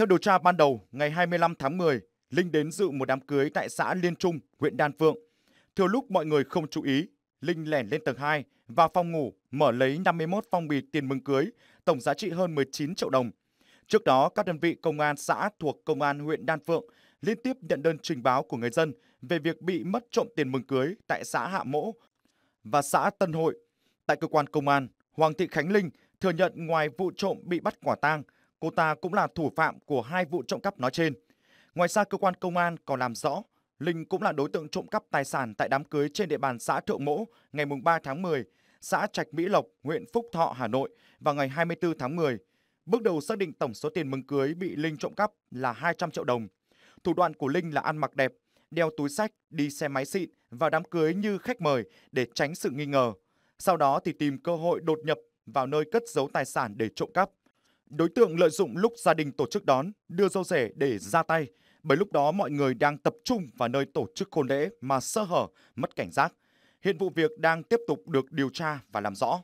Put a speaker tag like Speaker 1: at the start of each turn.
Speaker 1: Theo điều tra ban đầu, ngày 25 tháng 10, Linh đến dự một đám cưới tại xã Liên Trung, huyện Đan Phượng. Thừa lúc mọi người không chú ý, Linh lẻn lên tầng 2 và phòng ngủ mở lấy 51 phong bì tiền mừng cưới, tổng giá trị hơn 19 triệu đồng. Trước đó, các đơn vị công an xã thuộc công an huyện Đan Phượng liên tiếp nhận đơn trình báo của người dân về việc bị mất trộm tiền mừng cưới tại xã Hạ Mỗ và xã Tân Hội. Tại cơ quan công an, Hoàng Thị Khánh Linh thừa nhận ngoài vụ trộm bị bắt quả tang – Cô ta cũng là thủ phạm của hai vụ trộm cắp nói trên. Ngoài ra, cơ quan công an còn làm rõ Linh cũng là đối tượng trộm cắp tài sản tại đám cưới trên địa bàn xã Thượng Mỗ ngày 3 tháng 10, xã Trạch Mỹ Lộc, huyện Phúc Thọ, Hà Nội vào ngày 24 tháng 10. Bước đầu xác định tổng số tiền mừng cưới bị Linh trộm cắp là 200 triệu đồng. Thủ đoạn của Linh là ăn mặc đẹp, đeo túi sách, đi xe máy xịn vào đám cưới như khách mời để tránh sự nghi ngờ. Sau đó thì tìm cơ hội đột nhập vào nơi cất giấu tài sản để trộm cắp đối tượng lợi dụng lúc gia đình tổ chức đón, đưa dâu rể để ra tay. Bởi lúc đó mọi người đang tập trung vào nơi tổ chức hôn lễ mà sơ hở, mất cảnh giác. Hiện vụ việc đang tiếp tục được điều tra và làm rõ.